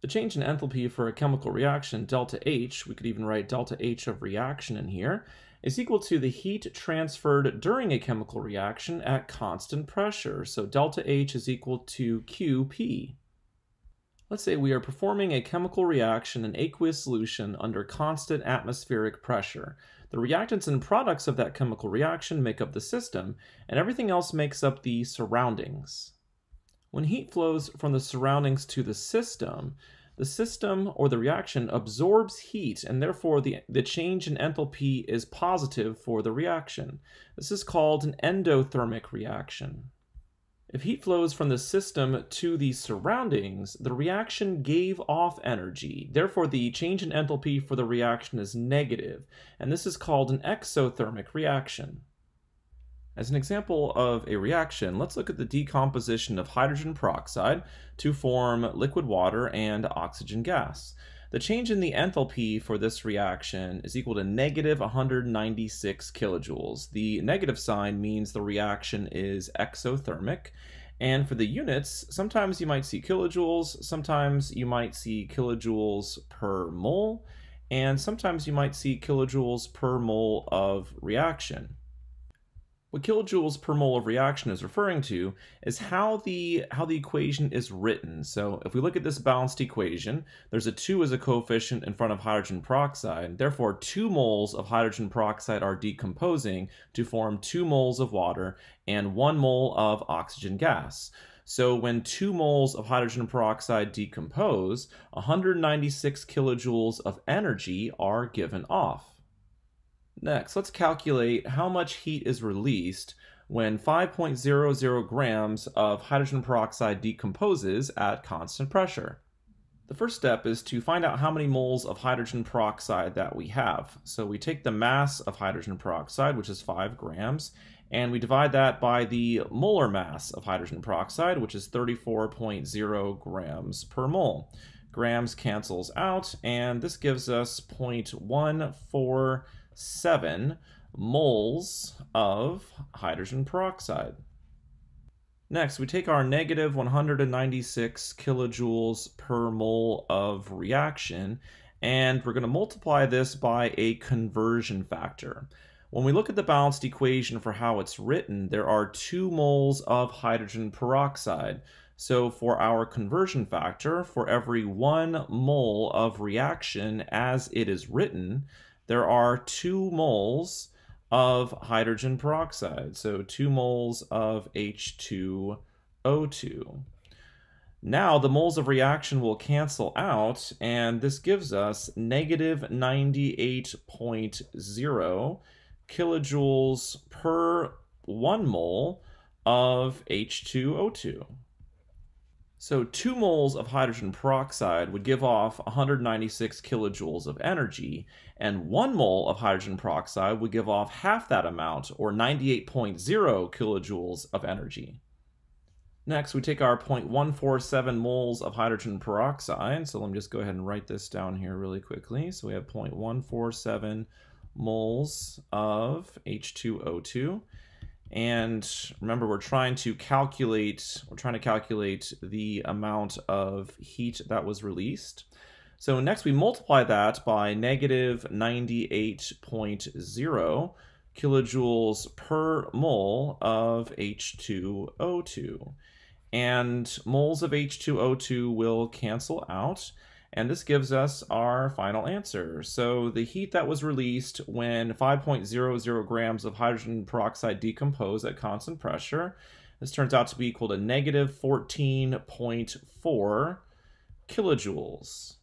The change in enthalpy for a chemical reaction, delta H, we could even write delta H of reaction in here, is equal to the heat transferred during a chemical reaction at constant pressure. So delta H is equal to QP. Let's say we are performing a chemical reaction in aqueous solution under constant atmospheric pressure. The reactants and products of that chemical reaction make up the system, and everything else makes up the surroundings. When heat flows from the surroundings to the system, the system or the reaction absorbs heat and therefore the, the change in enthalpy is positive for the reaction. This is called an endothermic reaction. If heat flows from the system to the surroundings, the reaction gave off energy. Therefore, the change in enthalpy for the reaction is negative, and this is called an exothermic reaction. As an example of a reaction, let's look at the decomposition of hydrogen peroxide to form liquid water and oxygen gas. The change in the enthalpy for this reaction is equal to negative 196 kilojoules. The negative sign means the reaction is exothermic. And for the units, sometimes you might see kilojoules, sometimes you might see kilojoules per mole, and sometimes you might see kilojoules per mole of reaction. What kilojoules per mole of reaction is referring to is how the how the equation is written. So if we look at this balanced equation, there's a 2 as a coefficient in front of hydrogen peroxide. Therefore, 2 moles of hydrogen peroxide are decomposing to form 2 moles of water and 1 mole of oxygen gas. So when 2 moles of hydrogen peroxide decompose, 196 kilojoules of energy are given off. Next, let's calculate how much heat is released when 5.00 grams of hydrogen peroxide decomposes at constant pressure. The first step is to find out how many moles of hydrogen peroxide that we have. So we take the mass of hydrogen peroxide, which is 5 grams, and we divide that by the molar mass of hydrogen peroxide, which is 34.0 grams per mole. Grams cancels out, and this gives us 0.14 7 moles of hydrogen peroxide. Next, we take our negative 196 kilojoules per mole of reaction, and we're going to multiply this by a conversion factor. When we look at the balanced equation for how it's written, there are two moles of hydrogen peroxide. So for our conversion factor, for every one mole of reaction as it is written, there are two moles of hydrogen peroxide, so two moles of H2O2. Now the moles of reaction will cancel out, and this gives us negative 98.0 kilojoules per one mole of H2O2. So 2 moles of hydrogen peroxide would give off 196 kilojoules of energy, and 1 mole of hydrogen peroxide would give off half that amount, or 98.0 kilojoules of energy. Next, we take our 0.147 moles of hydrogen peroxide. So let me just go ahead and write this down here really quickly. So we have 0.147 moles of H2O2. And remember, we're trying to calculate, we're trying to calculate the amount of heat that was released. So next we multiply that by negative 98.0 kilojoules per mole of H2O2. And moles of H2O2 will cancel out. And this gives us our final answer. So the heat that was released when 5.00 grams of hydrogen peroxide decompose at constant pressure, this turns out to be equal to negative 14.4 kilojoules.